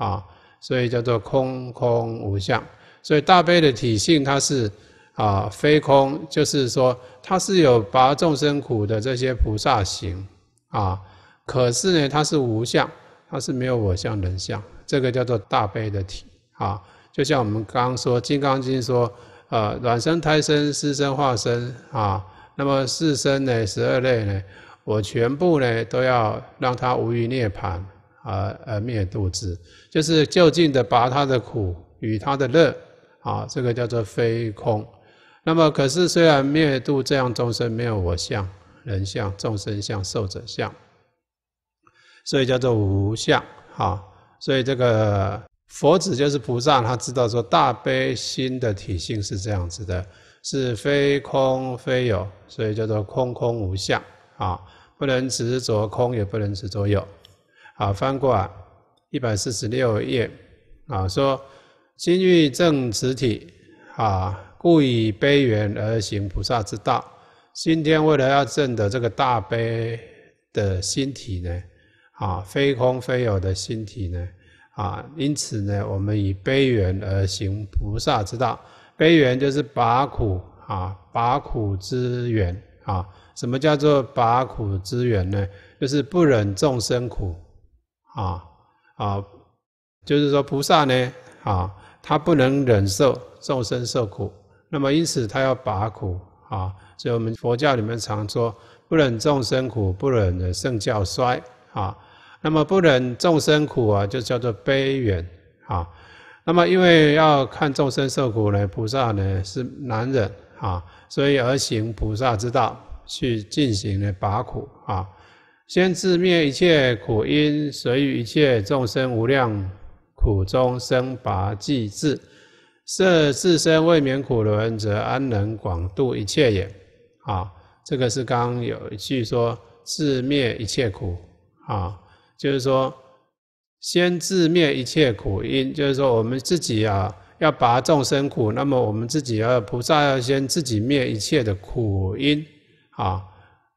啊，所以叫做空空无相，所以大悲的体性它是啊非空，就是说它是有拔众生苦的这些菩萨行啊，可是呢它是无相，它是没有我相人相，这个叫做大悲的体啊。就像我们刚刚说《金刚经》说，呃，卵生、胎生、湿生、化生啊，那么四生呢、十二类呢，我全部呢都要让它无余涅槃。啊呃，灭度之，就是就近的拔他的苦与他的乐，啊，这个叫做非空。那么可是虽然灭度这样众生没有我相、人相、众生相、受者相，所以叫做无相啊。所以这个佛子就是菩萨，他知道说大悲心的体性是这样子的，是非空非有，所以叫做空空无相啊，不能执着空，也不能执着有。啊，翻过来一百四十六页，啊，说心欲正此体啊，故以悲缘而行菩萨之道。今天为了要证得这个大悲的心体呢，啊，非空非有的心体呢，啊，因此呢，我们以悲缘而行菩萨之道。悲缘就是拔苦，啊，拔苦之缘啊，什么叫做拔苦之缘呢？就是不忍众生苦。啊啊，就是说菩萨呢啊，他不能忍受众生受苦，那么因此他要拔苦啊。所以我们佛教里面常说，不忍众生苦，不忍的圣教衰啊。那么不忍众生苦啊，就叫做悲远啊。那么因为要看众生受苦呢，菩萨呢是难忍啊，所以而行菩萨之道，去进行呢拔苦啊。先自灭一切苦因，随于一切众生无量苦中生拔济智。设自身未免苦轮，则安能广度一切也？啊，这个是刚有一句说自灭一切苦啊，就是说先自灭一切苦因，就是说我们自己啊要拔众生苦，那么我们自己要菩萨要先自己灭一切的苦因啊，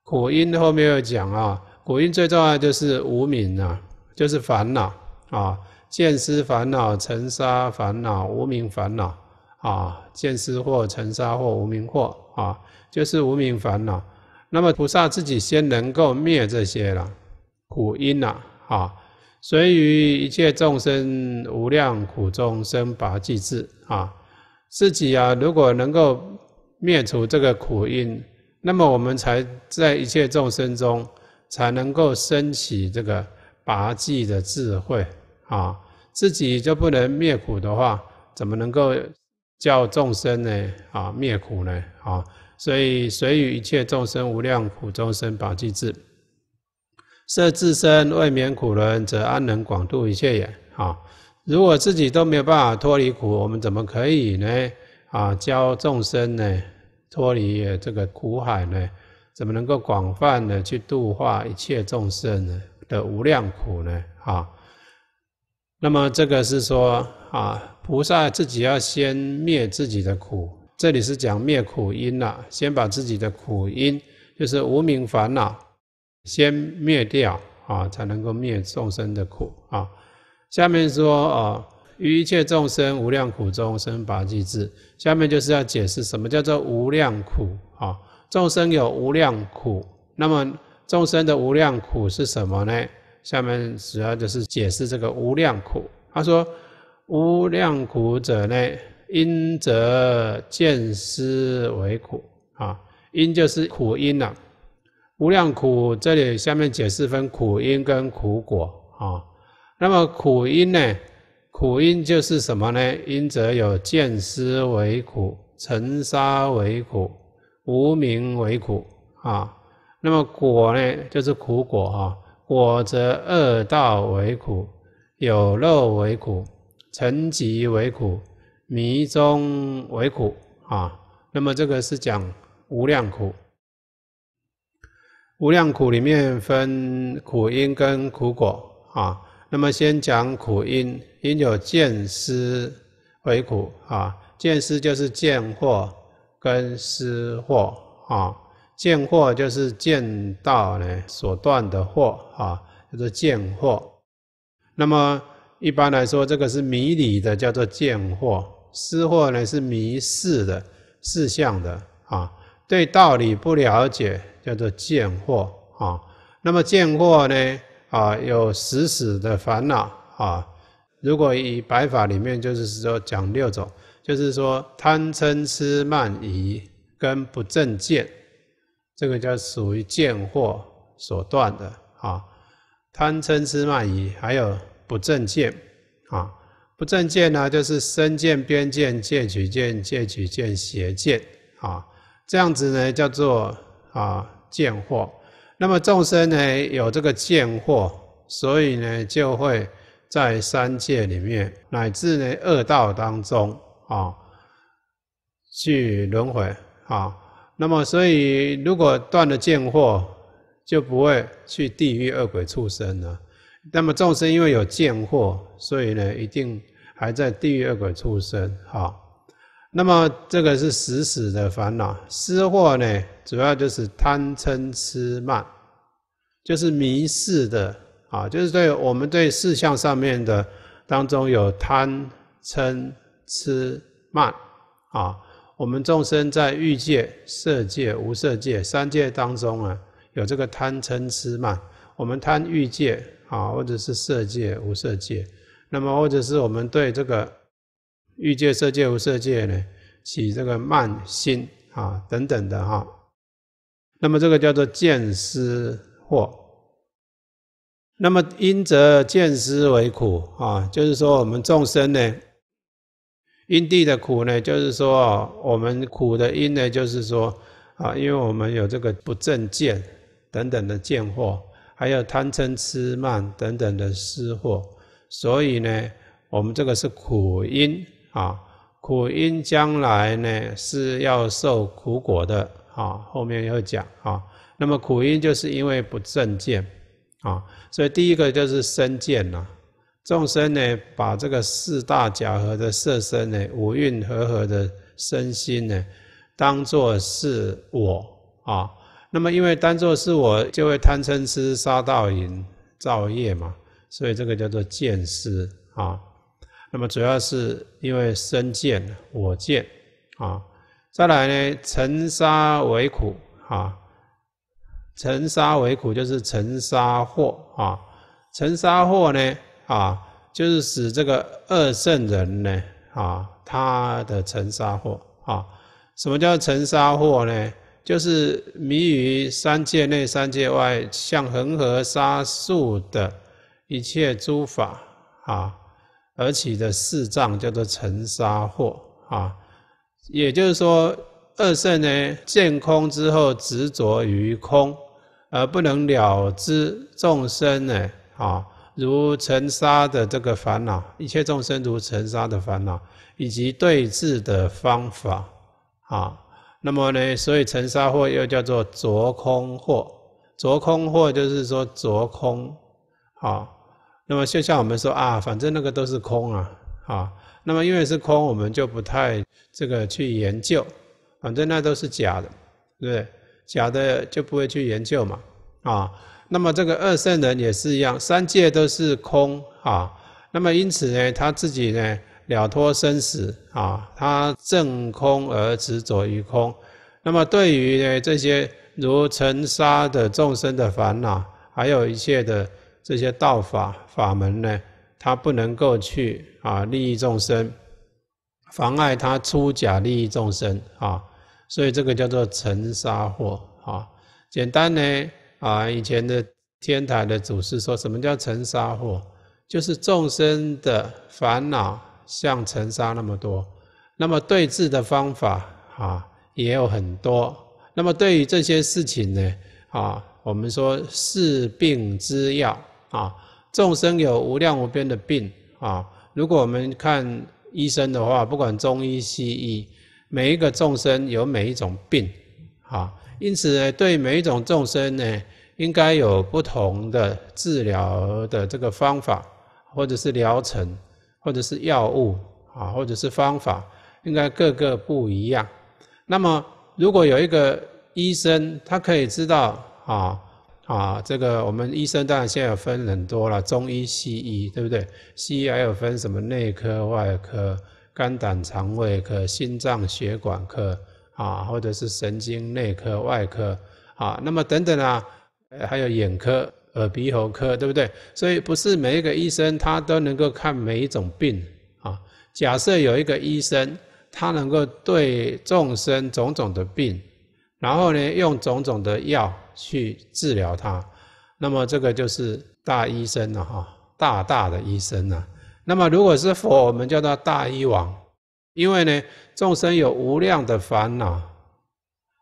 苦因后面又讲啊。苦因最重要就是无明啊，就是烦恼啊，见思烦恼、尘沙烦恼、无明烦恼啊，见思惑、尘沙或无明惑啊，就是无明烦恼。那么菩萨自己先能够灭这些了苦因啊，啊，随于一切众生无量苦中生拔济智啊，自己啊如果能够灭除这个苦因，那么我们才在一切众生中。才能够升起这个拔济的智慧啊，自己就不能灭苦的话，怎么能够教众生呢？啊，灭苦呢？啊，所以随与一切众生无量苦众生拔济智，设自身未免苦轮，则安能广度一切也？啊，如果自己都没有办法脱离苦，我们怎么可以呢？啊，教众生呢，脱离这个苦海呢？怎么能够广泛的去度化一切众生的无量苦呢？啊，那么这个是说啊，菩萨自己要先灭自己的苦，这里是讲灭苦因了，先把自己的苦因，就是无名烦恼，先灭掉啊，才能够灭众生的苦啊。下面说啊，于一切众生无量苦中生拔济智，下面就是要解释什么叫做无量苦啊。众生有无量苦，那么众生的无量苦是什么呢？下面主要就是解释这个无量苦。他说：“无量苦者呢，因则见思为苦啊，因就是苦因了。无量苦这里下面解释分苦因跟苦果啊。那么苦因呢，苦因就是什么呢？因则有见思为苦，尘沙为苦。”无名为苦啊，那么果呢，就是苦果啊。果则恶道为苦，有漏为苦，沉积为苦，迷中为苦啊。那么这个是讲无量苦。无量苦里面分苦因跟苦果啊。那么先讲苦因，因有见思为苦啊，见思就是见惑。跟失惑啊，见惑就是见到呢所断的惑啊，叫做见惑。那么一般来说，这个是迷理的，叫做见惑。失惑呢是迷事的、事项的啊，对道理不了解，叫做见惑啊。那么见惑呢啊，有死死的烦恼啊。如果以白法里面就是说讲六种。就是说，贪嗔痴慢疑跟不正见，这个叫属于见惑所断的啊。贪嗔痴慢疑，还有不正见啊。不正见呢，就是身见、边见、见取见、见取见、邪见啊。这样子呢，叫做啊见惑。那么众生呢，有这个见惑，所以呢，就会在三界里面，乃至呢恶道当中。啊，去轮回啊，那么所以如果断了见惑，就不会去地狱恶鬼畜生了。那么众生因为有见惑，所以呢，一定还在地狱恶鬼畜生。哈，那么这个是死死的烦恼。失惑呢，主要就是贪嗔痴慢，就是迷视的啊，就是对我们对事项上面的当中有贪嗔。痴慢啊！我们众生在欲界、色界、无色界三界当中啊，有这个贪嗔痴慢。我们贪欲界啊，或者是色界、无色界，那么或者是我们对这个欲界、色界、无色界呢，起这个慢心啊，等等的哈。那么这个叫做见思惑。那么因则见思为苦啊，就是说我们众生呢。因地的苦呢，就是说，我们苦的因呢，就是说，啊，因为我们有这个不正见等等的见惑，还有贪嗔痴慢等等的失惑，所以呢，我们这个是苦因啊，苦因将来呢是要受苦果的啊，后面要讲啊。那么苦因就是因为不正见啊，所以第一个就是身见呐。众生呢，把这个四大假合的色身呢，五蕴和合的身心呢，当作是我啊。那么因为当作是我，就会贪嗔痴杀盗淫造业嘛。所以这个叫做见思啊。那么主要是因为身见、我见啊。再来呢，尘沙为苦啊，尘沙为苦就是尘沙惑啊，尘沙惑呢。啊，就是使这个二圣人呢，啊，他的尘沙祸啊，什么叫尘沙祸呢？就是迷于三界内、三界外，像恒河沙数的一切诸法啊，而起的四障，叫做尘沙祸啊。也就是说，二圣呢，见空之后执着于空，而不能了知众生呢，啊。如尘沙的这个烦恼，一切众生如尘沙的烦恼，以及对治的方法啊。那么呢，所以尘沙惑又叫做着空惑。着空惑就是说着空，啊。那么就像我们说啊，反正那个都是空啊，啊。那么因为是空，我们就不太这个去研究，反正那都是假的，对不对？假的就不会去研究嘛，啊。那么这个二圣人也是一样，三界都是空啊。那么因此呢，他自己呢了脱生死啊，他正空而执着于空。那么对于呢这些如尘沙的众生的烦恼，还有一切的这些道法法门呢，他不能够去啊利益众生，妨碍他出假利益众生啊。所以这个叫做尘沙祸啊。简单呢。啊，以前的天台的祖师说，什么叫尘沙惑？就是众生的烦恼像尘沙那么多。那么对治的方法啊也有很多。那么对于这些事情呢，啊，我们说是病之药啊。众生有无量无边的病啊。如果我们看医生的话，不管中医西医，每一个众生有每一种病，啊。因此，对每一种众生呢，应该有不同的治疗的这个方法，或者是疗程，或者是药物啊，或者是方法，应该各个不一样。那么，如果有一个医生，他可以知道啊啊，这个我们医生当然现在有分很多了，中医、西医，对不对？西医还有分什么内科、外科、肝胆肠胃科、心脏血管科。啊，或者是神经内科、外科啊，那么等等啊，还有眼科、耳鼻喉科，对不对？所以不是每一个医生他都能够看每一种病啊。假设有一个医生，他能够对众生种种的病，然后呢用种种的药去治疗它，那么这个就是大医生了哈，大大的医生了。那么如果是佛，我们叫他大医王，因为呢。众生有无量的烦恼，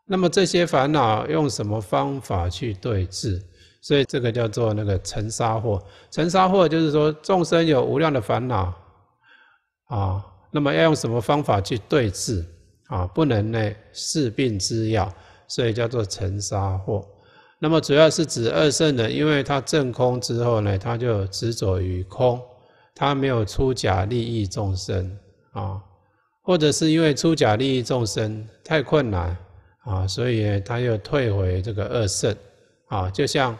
那么这些烦恼用什么方法去对治？所以这个叫做那个尘沙祸。尘沙祸就是说众生有无量的烦恼啊，那么要用什么方法去对治啊？不能呢，治病之药，所以叫做尘沙祸。那么主要是指二圣人，因为他证空之后呢，他就执着于空，他没有出假利益众生啊。或者是因为出假利益众生太困难啊，所以他又退回这个二圣啊，就像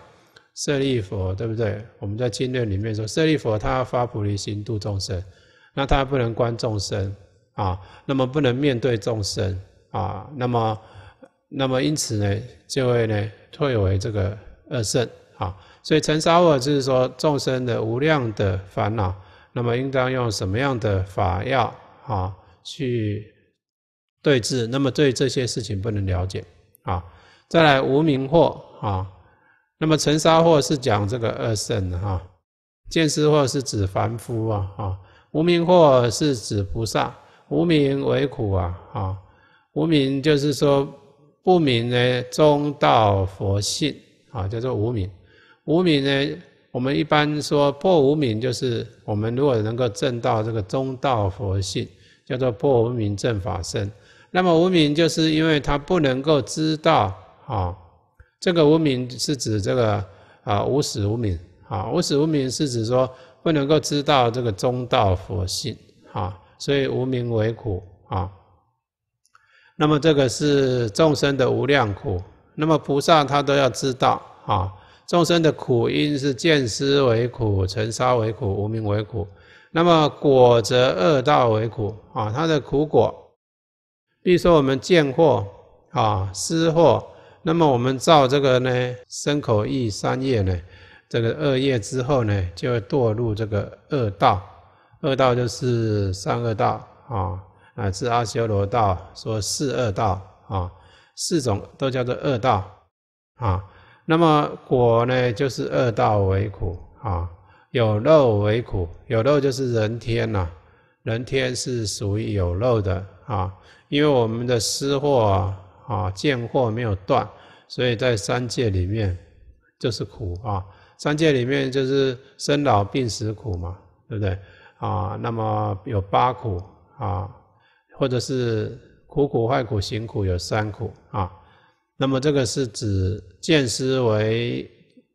舍利佛对不对？我们在经论里面说，舍利佛他要发菩提心度众生，那他不能观众生啊，那么不能面对众生啊，那么那么因此呢，就会呢退回这个二圣啊。所以陈沙尔就是说，众生的无量的烦恼，那么应当用什么样的法药啊？去对治，那么对这些事情不能了解啊。再来无名惑啊，那么尘沙惑是讲这个二圣啊，见思惑是指凡夫啊，哈，无名惑是指菩萨，无名为苦啊，哈，无名就是说不明的中道佛性啊，叫做无名，无名呢，我们一般说破无名，就是我们如果能够证到这个中道佛性。叫做破无明正法身，那么无明就是因为他不能够知道啊，这个无明是指这个啊无始无明啊无始无明是指说不能够知道这个中道佛性啊，所以无名为苦啊，那么这个是众生的无量苦，那么菩萨他都要知道啊，众生的苦因是见思为苦，尘沙为苦，无名为苦。那么果则恶道为苦啊，它的苦果，比如说我们见惑啊、思惑，那么我们造这个呢，身口意三业呢，这个恶业之后呢，就会堕入这个恶道，恶道就是三恶道啊乃至阿修罗道，说四恶道啊，四种都叫做恶道啊，那么果呢就是恶道为苦啊。有漏为苦，有漏就是人天呐，人天是属于有漏的啊。因为我们的失货啊，啊见货没有断，所以在三界里面就是苦啊。三界里面就是生老病死苦嘛，对不对？啊，那么有八苦啊，或者是苦苦、坏苦、行苦有三苦啊。那么这个是指见思为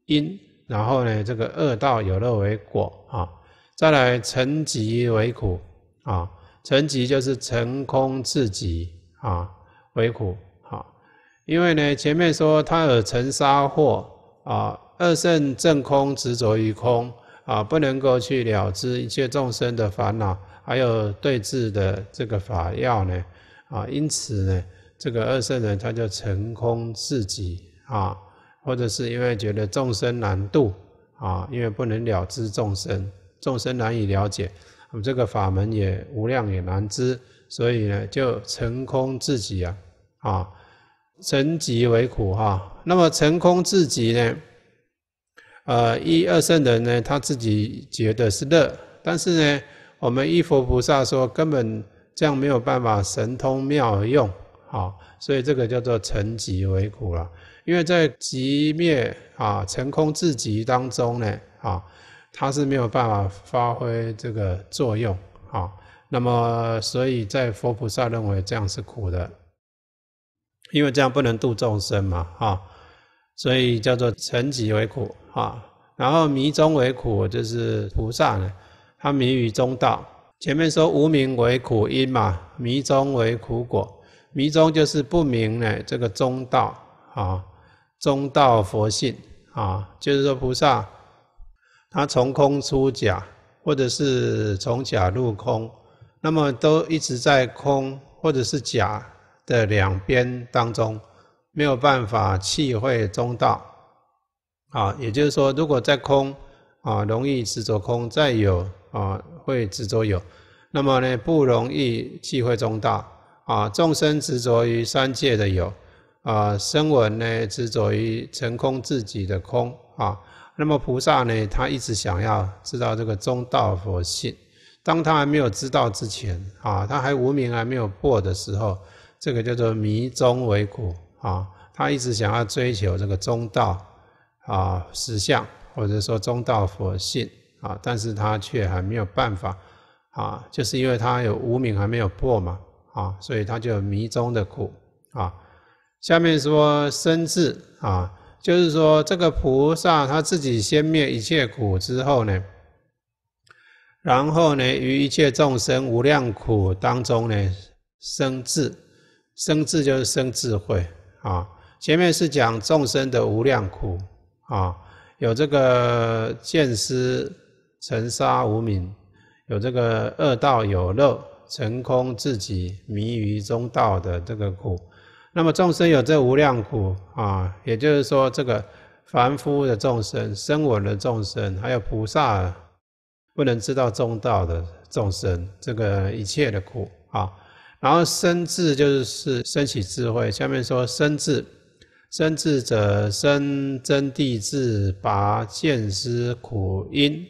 因。然后呢，这个恶道有漏为果啊，再来成疾为苦啊，成疾就是成空自极啊，为苦啊。因为呢，前面说他有成杀祸啊，二圣正空执着于空啊，不能够去了知一切众生的烦恼，还有对治的这个法药呢啊，因此呢，这个二圣人他就成空自极啊。或者是因为觉得众生难度啊，因为不能了知众生，众生难以了解，那么这个法门也无量也难知，所以呢，就成空自己啊，啊，成己为苦哈。那么成空自己呢，呃，一、二圣人呢，他自己觉得是乐，但是呢，我们一佛菩萨说根本这样没有办法神通妙用，好，所以这个叫做成己为苦了。因为在极灭啊成空自极当中呢啊，它是没有办法发挥这个作用啊。那么所以在佛菩萨认为这样是苦的，因为这样不能度众生嘛啊，所以叫做成极为苦啊。然后迷中为苦，就是菩萨呢他迷于中道。前面说无名为苦因嘛，迷中为苦果，迷中就是不明呢这个中道啊。中道佛性啊，就是说菩萨他从空出假，或者是从假入空，那么都一直在空或者是假的两边当中，没有办法气会中道。啊，也就是说，如果在空啊，容易执着空；再有啊，会执着有。那么呢，不容易气会中道啊。众生执着于三界的有。啊，声闻呢执着于成空自己的空啊，那么菩萨呢，他一直想要知道这个中道佛性。当他还没有知道之前啊，他还无名还没有破的时候，这个叫做迷中为苦啊。他一直想要追求这个中道啊实相，或者说中道佛性啊，但是他却还没有办法啊，就是因为他有无名还没有破嘛啊，所以他就有迷中的苦啊。下面说生智啊，就是说这个菩萨他自己先灭一切苦之后呢，然后呢，于一切众生无量苦当中呢，生智。生智就是生智慧啊。前面是讲众生的无量苦啊，有这个见思尘沙无明，有这个恶道有漏成空自己迷于中道的这个苦。那么众生有这无量苦啊，也就是说，这个凡夫的众生、生我的众生，还有菩萨不能知道中道的众生，这个一切的苦啊。然后生智就是升起智慧，下面说生智，生智者生真谛智，拔见思苦因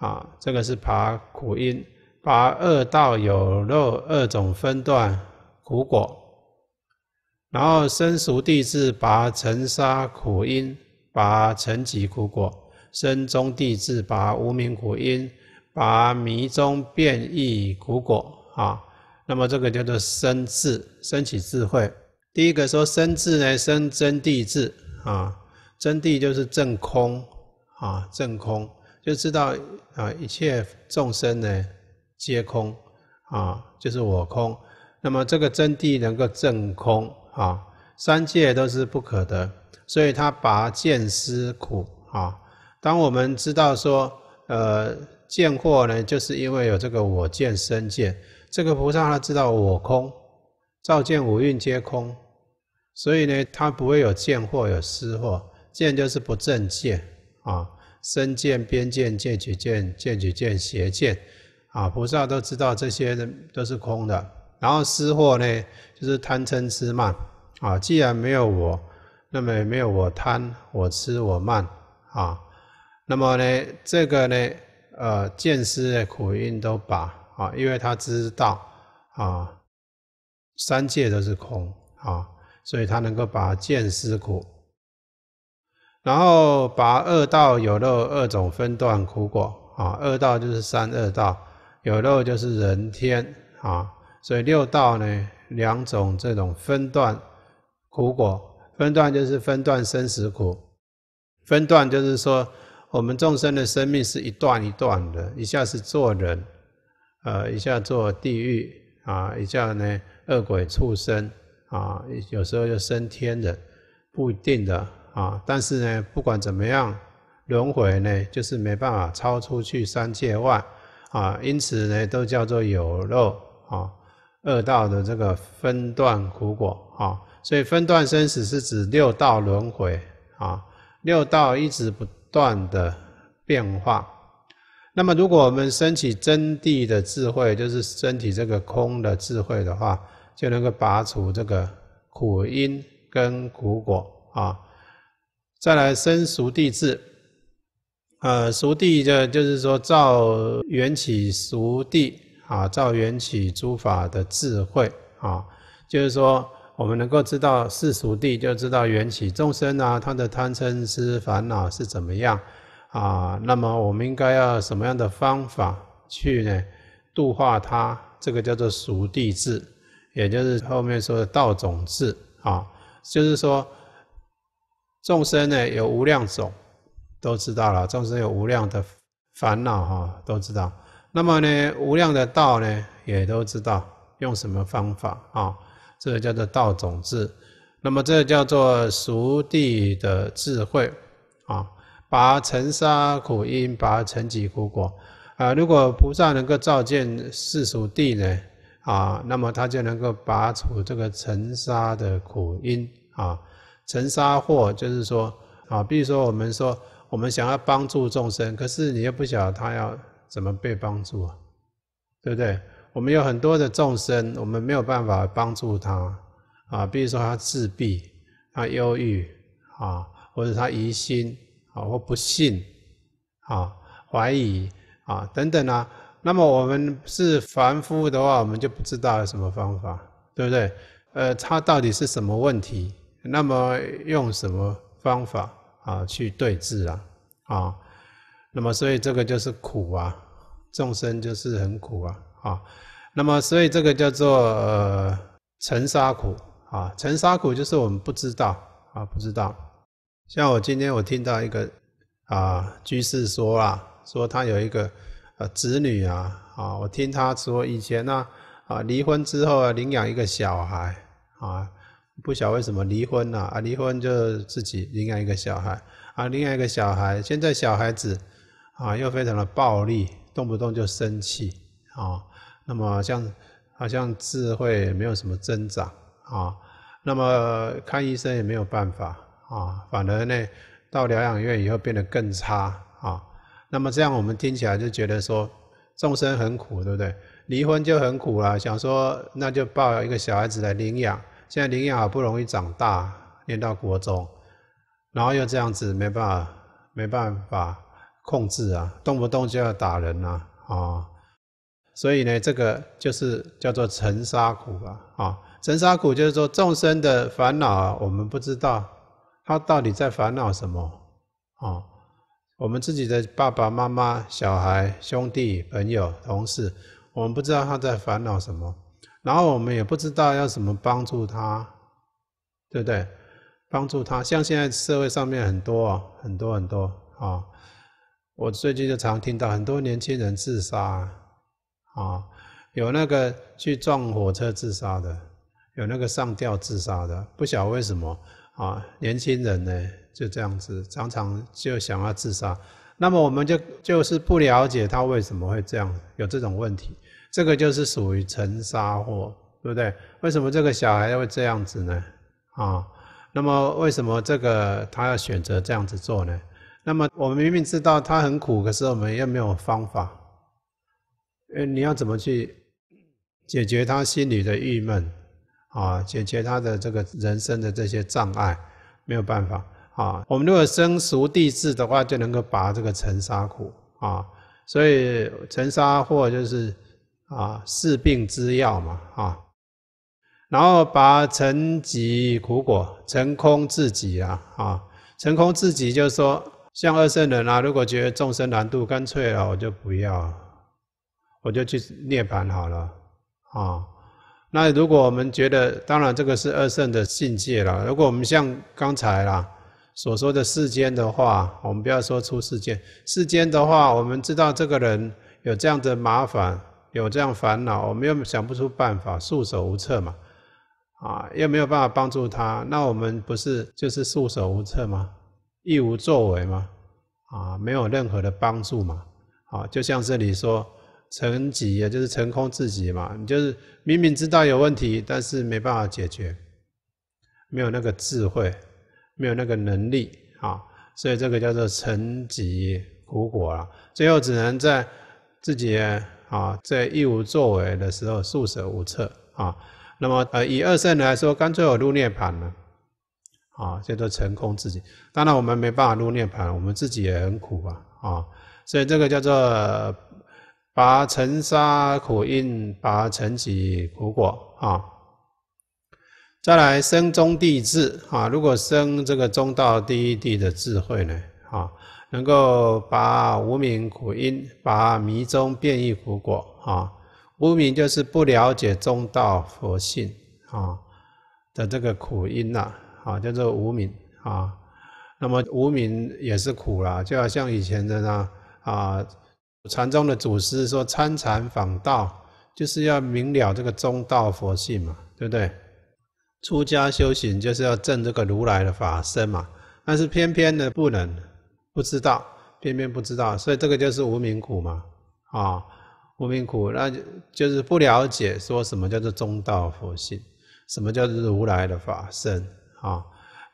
啊，这个是拔苦因，拔二道有漏二种分段苦果。然后生熟地智拔尘沙苦因，拔尘己苦果；生中地智拔无名苦因，拔迷中变异苦果。啊，那么这个叫做生智，生起智慧。第一个说生智呢，生真地智。啊，真地就是正空。啊，正空就知道啊，一切众生呢皆空。啊，就是我空。那么这个真地能够正空。啊，三界都是不可得，所以他拔见思苦啊。当我们知道说，呃，见惑呢，就是因为有这个我见、身见。这个菩萨他知道我空，照见五蕴皆空，所以呢，他不会有见惑、有思惑。见就是不正见啊，身见、边见、见取见、见取见、邪见，啊，菩萨都知道这些的都是空的。然后私货呢，就是贪嗔痴慢啊。既然没有我，那么没有我贪，我吃我慢啊。那么呢，这个呢，呃，见思的苦运都拔啊，因为他知道啊，三界都是空啊，所以他能够把见思苦。然后把恶道有漏二种分段苦果啊，恶道就是三恶道，有漏就是人天啊。所以六道呢，两种这种分段苦果，分段就是分段生死苦，分段就是说我们众生的生命是一段一段的，一下是做人，呃，一下做地狱啊，一下呢恶鬼畜生啊，有时候又升天的，不一定的啊。但是呢，不管怎么样，轮回呢就是没办法超出去三界外啊，因此呢都叫做有漏啊。二道的这个分段苦果，啊，所以分段生死是指六道轮回，啊，六道一直不断的变化。那么，如果我们升起真谛的智慧，就是升起这个空的智慧的话，就能够拔除这个苦因跟苦果，啊，再来生熟地智，呃，熟地就就是说造缘起熟地。啊，造缘起诸法的智慧啊，就是说我们能够知道世俗地，就知道缘起众生啊，他的贪嗔痴烦恼是怎么样啊。那么我们应该要什么样的方法去呢？度化他，这个叫做熟地智，也就是后面说的道种智啊。就是说众生呢有无量种，都知道了，众生有无量的烦恼哈，都知道。那么呢，无量的道呢，也都知道用什么方法啊？这个叫做道种智。那么这叫做熟地的智慧啊，拔尘沙苦因，拔尘积苦果啊。如果菩萨能够照见世俗地呢啊，那么他就能够拔除这个尘沙的苦因啊，尘沙祸就是说啊，比如说我们说我们想要帮助众生，可是你又不晓得他要。怎么被帮助啊？对不对？我们有很多的众生，我们没有办法帮助他啊。比如说他自闭、他忧郁啊，或者他疑心啊，或不信啊、怀疑啊等等啊。那么我们是凡夫的话，我们就不知道有什么方法，对不对？呃，他到底是什么问题？那么用什么方法啊去对治啊？啊，那么所以这个就是苦啊。众生就是很苦啊啊，那么所以这个叫做呃尘沙苦啊，尘沙苦就是我们不知道啊，不知道。像我今天我听到一个啊居士说啊，说他有一个呃子女啊啊，我听他说以前呢啊离婚之后啊领养一个小孩啊，不晓为什么离婚了啊离婚就自己领养一个小孩啊领养一个小孩，现在小孩子啊又非常的暴力。动不动就生气啊，那么像好像智慧没有什么增长啊，那么看医生也没有办法啊，反而呢到疗养院以后变得更差啊，那么这样我们听起来就觉得说众生很苦，对不对？离婚就很苦了，想说那就抱一个小孩子来领养，现在领养好不容易长大念到国中，然后又这样子没办法，没办法。控制啊，动不动就要打人呐啊！所以呢，这个就是叫做尘沙苦啊啊！尘沙苦就是说，众生的烦恼，我们不知道他到底在烦恼什么啊。我们自己的爸爸妈妈、小孩、兄弟、朋友、同事，我们不知道他在烦恼什么，然后我们也不知道要什么帮助他，对不对？帮助他，像现在社会上面很多很多很多啊。我最近就常听到很多年轻人自杀啊，啊，有那个去撞火车自杀的，有那个上吊自杀的，不晓为什么啊？年轻人呢就这样子，常常就想要自杀。那么我们就就是不了解他为什么会这样，有这种问题。这个就是属于沉沙货，对不对？为什么这个小孩会这样子呢？啊，那么为什么这个他要选择这样子做呢？那么我们明明知道他很苦，可是我们又没有方法。哎，你要怎么去解决他心里的郁闷啊？解决他的这个人生的这些障碍，没有办法啊。我们如果生熟地质的话，就能够拔这个尘沙苦啊。所以尘沙或就是啊，治病之药嘛啊。然后拔尘疾苦果，成空自己啊啊，成空自己就是说。像二圣人啊，如果觉得众生难度，干脆了，我就不要，我就去涅槃好了啊。那如果我们觉得，当然这个是二圣的境界了。如果我们像刚才啦所说的世间的话，我们不要说出世间，世间的话，我们知道这个人有这样的麻烦，有这样烦恼，我们又想不出办法，束手无策嘛，啊，又没有办法帮助他，那我们不是就是束手无策吗？一无作为嘛，啊，没有任何的帮助嘛，啊，就像这里说，成己也就是成空自己嘛。你就是明明知道有问题，但是没办法解决，没有那个智慧，没有那个能力啊，所以这个叫做成己苦果了。最后只能在自己啊，在一无作为的时候束手无策啊。那么，呃，以二圣来说，干脆我入涅槃了。啊，叫做成功自己。当然，我们没办法入涅盘，我们自己也很苦啊。啊，所以这个叫做拔尘沙苦因，拔尘起苦果啊。再来生中地智啊，如果生这个中道第一地的智慧呢，啊，能够拔无名苦因，拔迷中变异苦果啊。无名就是不了解中道佛性啊的这个苦因呐。啊，叫做无名啊。那么无名也是苦啦，就好像以前的呢啊，禅宗的祖师说参禅访道，就是要明了这个中道佛性嘛，对不对？出家修行就是要证这个如来的法身嘛。但是偏偏呢，不能不知道，偏偏不知道，所以这个就是无名苦嘛。啊，无名苦，那就是不了解说什么叫做中道佛性，什么叫做如来的法身。啊，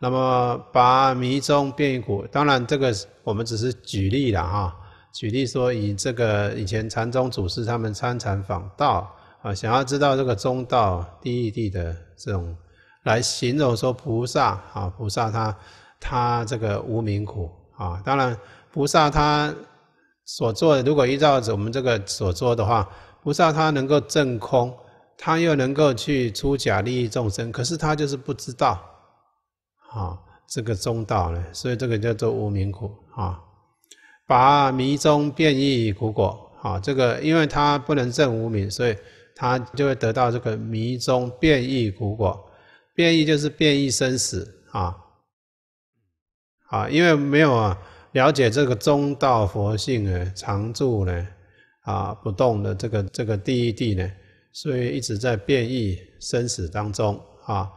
那么把迷中变苦，当然这个我们只是举例了哈，举例说，以这个以前禅宗祖师他们参禅访道啊，想要知道这个中道第一谛的这种，来形容说菩萨啊，菩萨他他这个无名苦啊，当然菩萨他所做，的，如果依照我们这个所做的话，菩萨他能够证空，他又能够去出假利益众生，可是他就是不知道。啊，这个中道呢，所以这个叫做无名苦啊。把迷中变异苦果，啊，这个因为它不能证无名，所以它就会得到这个迷中变异苦果。变异就是变异生死啊，啊，因为没有啊了解这个中道佛性呢，常住呢，啊，不动的这个这个第一地呢，所以一直在变异生死当中啊。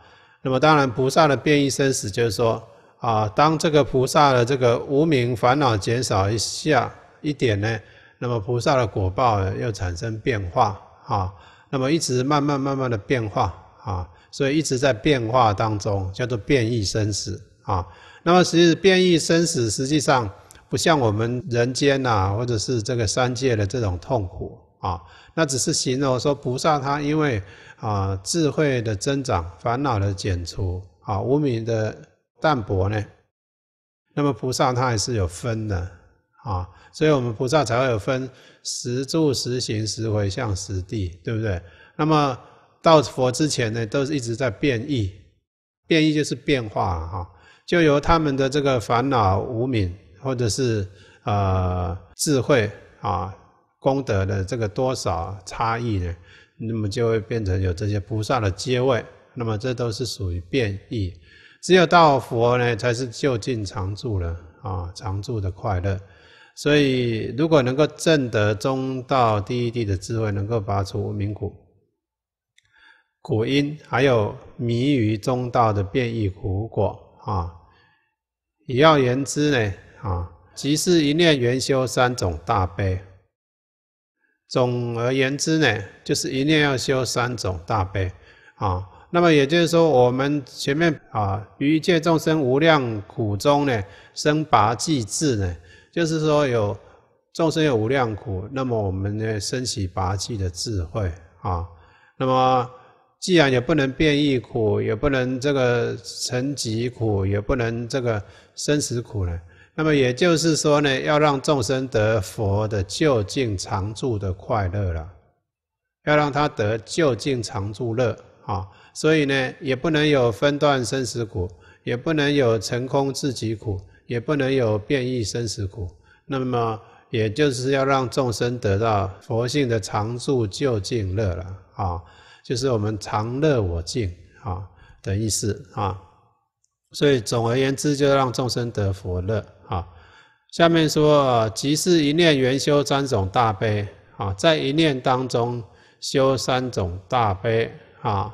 那么当然，菩萨的变异生死就是说，啊，当这个菩萨的这个无名烦恼减少一下一点呢，那么菩萨的果报又产生变化啊，那么一直慢慢慢慢的变化啊，所以一直在变化当中，叫做变异生死啊。那么其实变异生死实际上不像我们人间呐，或者是这个三界的这种痛苦。啊，那只是形容说菩萨他因为啊智慧的增长，烦恼的减除，啊无名的淡薄呢，那么菩萨他也是有分的啊，所以我们菩萨才会有分十住、十行、十回向、十地，对不对？那么到佛之前呢，都是一直在变异，变异就是变化啊，就由他们的这个烦恼无名，或者是呃智慧啊。功德的这个多少差异呢？那么就会变成有这些菩萨的阶位，那么这都是属于变异。只有到佛呢，才是就近常住了啊，常住的快乐。所以，如果能够正得中道第一地的智慧，能够拔除名苦、苦因，还有迷于中道的变异苦果啊。以要言之呢，啊，即是一念圆修三种大悲。总而言之呢，就是一念要修三种大悲啊。那么也就是说，我们前面啊，于一切众生无量苦中呢，生八济智呢，就是说有众生有无量苦，那么我们呢，升起八济的智慧啊。那么既然也不能变异苦，也不能这个成疾苦，也不能这个生死苦呢？那么也就是说呢，要让众生得佛的就近常住的快乐了，要让他得就近常住乐啊。所以呢，也不能有分段生死苦，也不能有成空自己苦，也不能有变异生死苦。那么，也就是要让众生得到佛性的常住就近乐了啊，就是我们常乐我净啊的意思啊。所以总而言之，就让众生得佛乐。下面说，即是一念圆修三种大悲啊，在一念当中修三种大悲啊。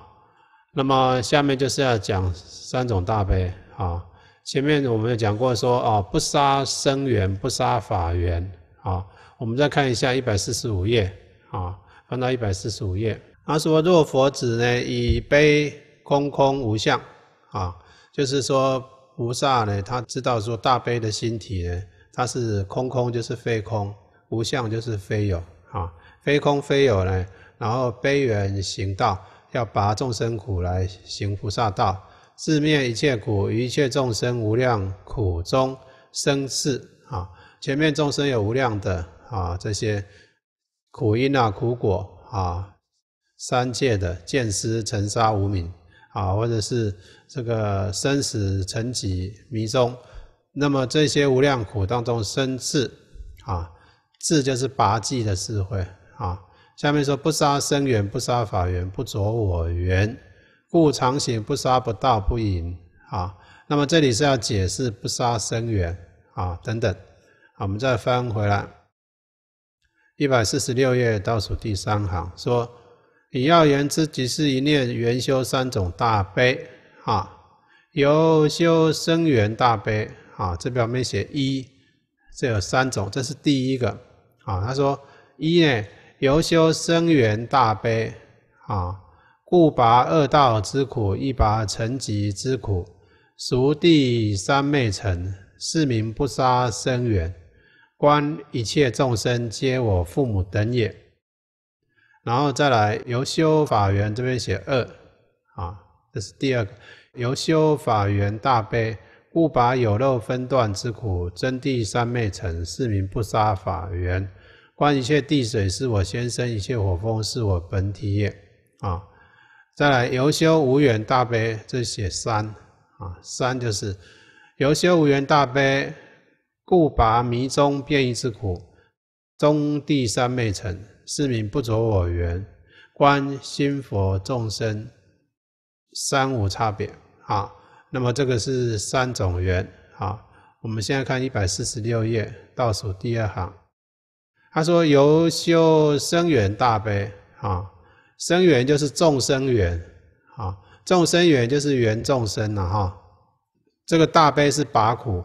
那么下面就是要讲三种大悲啊。前面我们讲过说，哦，不杀生缘，不杀法缘啊。我们再看一下一百四十五页啊，翻到一百四十五页，他说：若佛子呢，以悲空空无相啊，就是说菩萨呢，他知道说大悲的心体呢。它是空空，就是非空；无相，就是非有。啊，非空非有呢？然后悲缘行道，要拔众生苦来行菩萨道，自灭一切苦，一切众生无量苦中生智啊，前面众生有无量的啊，这些苦因啊、苦果啊、三界的见思尘沙无明啊，或者是这个生死成积迷踪。那么这些无量苦当中生智，啊，智就是拔济的智慧啊。下面说不杀生缘，不杀法缘，不着我缘，故常行不杀不道不淫啊。那么这里是要解释不杀生缘啊等等。我们再翻回来，一百四十六页倒数第三行说：以要言之，即是一念缘修三种大悲啊，由修生缘大悲。啊，这表面写一，这有三种，这是第一个。啊，他说一呢，由修生缘大悲，啊，故拔恶道之苦，亦拔成疾之苦，熟地三昧成，是名不杀生缘，观一切众生皆我父母等也。然后再来由修法缘，这边写二，啊，这是第二个，由修法缘大悲。故拔有漏分段之苦，真地三昧成，是名不杀法缘。观一切地水是我先生，一切火风是我本体也。啊，再来由修无缘大悲，这写三啊，三就是由修无缘大悲，故拔迷中变异之苦，中地三昧成，是名不着我缘。观心佛众生三无差别啊。那么这个是三种缘啊。我们现在看一百四十六页倒数第二行，他说：“由修生缘大悲啊，生缘就是众生缘啊，众生缘就是缘众生了哈。这个大悲是拔苦。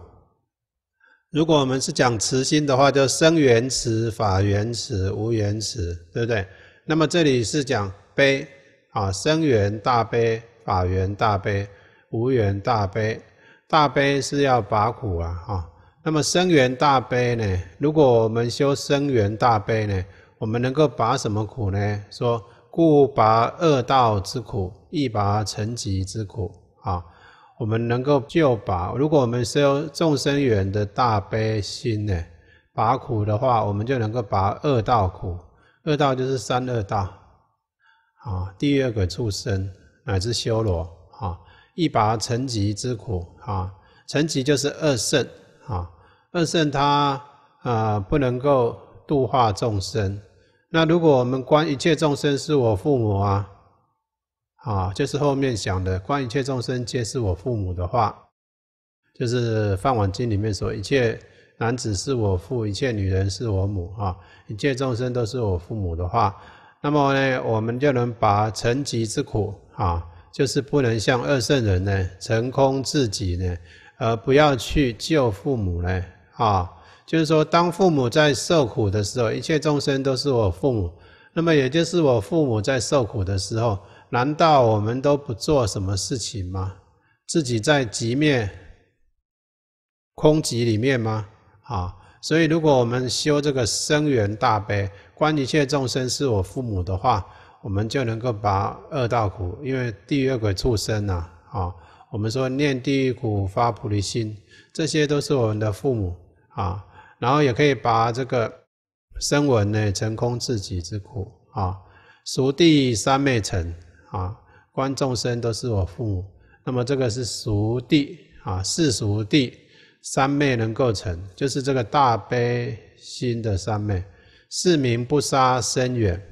如果我们是讲慈心的话，就生缘慈、法缘慈、无缘慈，对不对？那么这里是讲悲啊，生缘大悲、法缘大悲。”无缘大悲，大悲是要拔苦啊！哈，那么生缘大悲呢？如果我们修生缘大悲呢，我们能够拔什么苦呢？说，故拔恶道之苦，亦拔成吉之苦啊！我们能够就拔，如果我们修众生缘的大悲心呢，拔苦的话，我们就能够拔恶道苦。恶道就是三恶道，啊，第二个畜生，乃至修罗。一拔成疾之苦啊，成疾就是二圣啊，二圣他啊不能够度化众生。那如果我们观一切众生是我父母啊，啊，就是后面讲的观一切众生皆是我父母的话，就是《梵碗经》里面说，一切男子是我父，一切女人是我母啊，一切众生都是我父母的话，那么呢，我们就能把成疾之苦啊。就是不能像二圣人呢，成空自己呢，而不要去救父母呢啊！就是说，当父母在受苦的时候，一切众生都是我父母。那么，也就是我父母在受苦的时候，难道我们都不做什么事情吗？自己在极灭空极里面吗？啊！所以，如果我们修这个生源大悲，观一切众生是我父母的话，我们就能够把恶道苦，因为地狱鬼畜生呐，啊，我们说念地狱苦发菩提心，这些都是我们的父母啊。然后也可以把这个声闻呢成空自己之苦啊，熟地三昧成啊，观众生都是我父母。那么这个是熟地啊，世俗地三昧能构成，就是这个大悲心的三昧，是名不杀生缘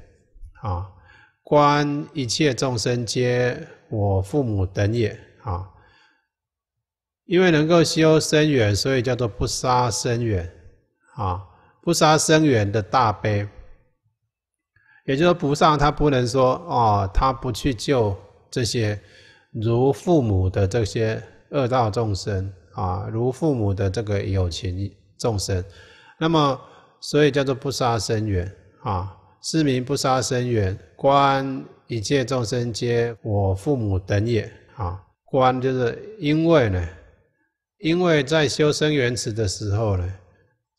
啊。观一切众生皆我父母等也啊，因为能够修生缘，所以叫做不杀生缘啊。不杀生缘的大悲，也就是说，萨他不能说哦，他不去救这些如父母的这些恶道众生啊，如父母的这个有情众生。那么，所以叫做不杀生缘啊。是名不杀生缘，观一切众生皆我父母等也。啊，观就是因为呢，因为在修生缘词的时候呢，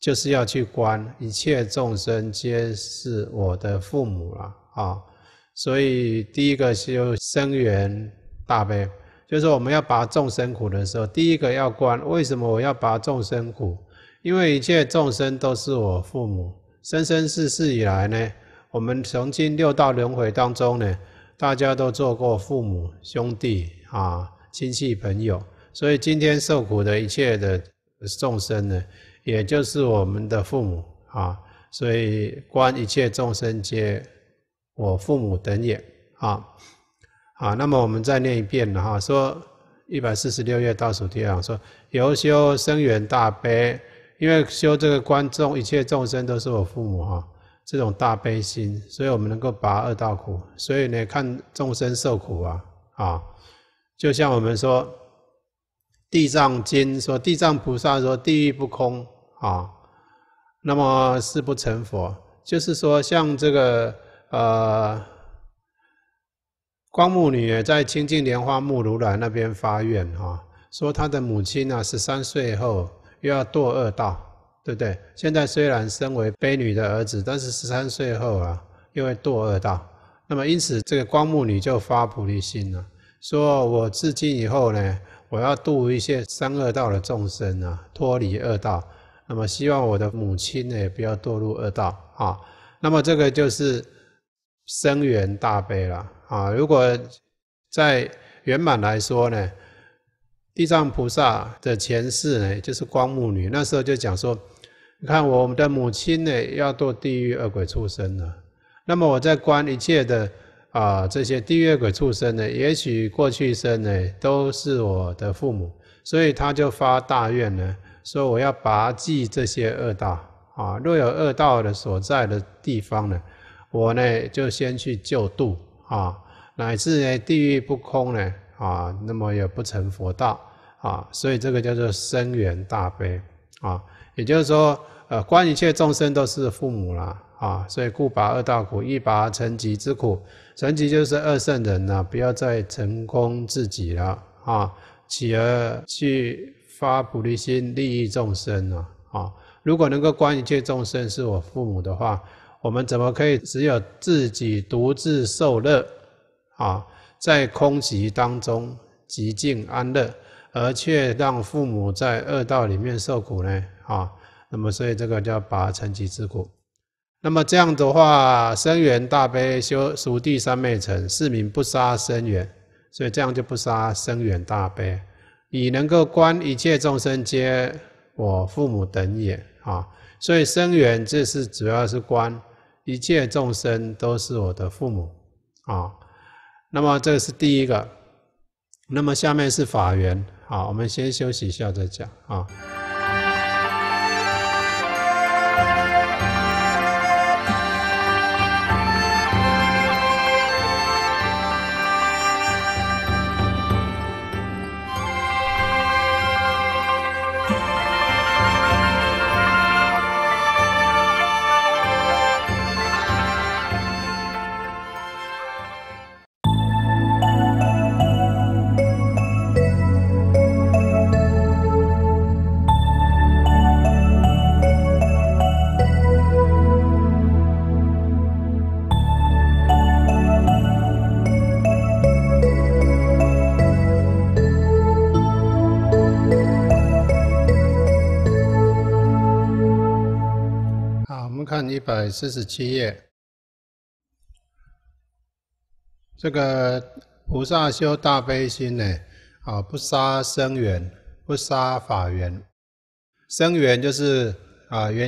就是要去观一切众生皆是我的父母了。啊，所以第一个修生缘大悲，就是我们要拔众生苦的时候，第一个要观为什么我要拔众生苦？因为一切众生都是我父母，生生世世以来呢。我们曾经六道轮回当中呢，大家都做过父母、兄弟啊、亲戚、朋友，所以今天受苦的一切的众生呢，也就是我们的父母啊。所以观一切众生皆我父母等也啊。啊，那么我们再念一遍了哈。说一百四十六页倒数第二说：由修生缘大悲，因为修这个观众，一切众生都是我父母哈。这种大悲心，所以我们能够拔恶道苦。所以呢，看众生受苦啊，啊，就像我们说《地藏经》，说地藏菩萨说地狱不空啊，那么誓不成佛。就是说，像这个呃，光目女在清净莲花木如来那边发愿啊，说她的母亲呢十三岁后又要堕恶道。对不对？现在虽然身为悲女的儿子，但是十三岁后啊，因为堕恶道，那么因此这个光目女就发菩提心了，说我自今以后呢，我要度一些生恶道的众生啊，脱离恶道，那么希望我的母亲呢不要堕入恶道啊。那么这个就是生缘大悲了啊。如果在圆满来说呢，地藏菩萨的前世呢，就是光目女，那时候就讲说。看我们的母亲呢，要做地狱恶鬼畜生了。那么我在观一切的啊，这些地狱恶鬼畜生呢，也许过去生呢都是我的父母，所以他就发大愿呢，说我要拔济这些恶道啊。若有恶道的所在的地方呢，我呢就先去救度啊。乃至呢地狱不空呢啊，那么也不成佛道啊。所以这个叫做生缘大悲啊，也就是说。啊，观一切众生都是父母啦，啊，所以故拔二道苦，一拔成疾之苦，成疾就是二圣人呐，不要再成功自己了啊，起而去发菩提心，利益众生了啊。如果能够观一切众生是我父母的话，我们怎么可以只有自己独自受乐啊，在空寂当中极尽安乐，而却让父母在恶道里面受苦呢啊？那么，所以这个叫拔尘吉之故，那么这样的话，生源大悲修熟地三昧城，市民不杀生源，所以这样就不杀生源大悲，以能够观一切众生皆我父母等也啊。所以生源这是主要是观一切众生都是我的父母啊。那么这是第一个，那么下面是法缘。好，我们先休息一下再讲啊。四十七页，这个菩萨修大悲心呢，啊，不杀生缘，不杀法缘，生缘就是啊缘。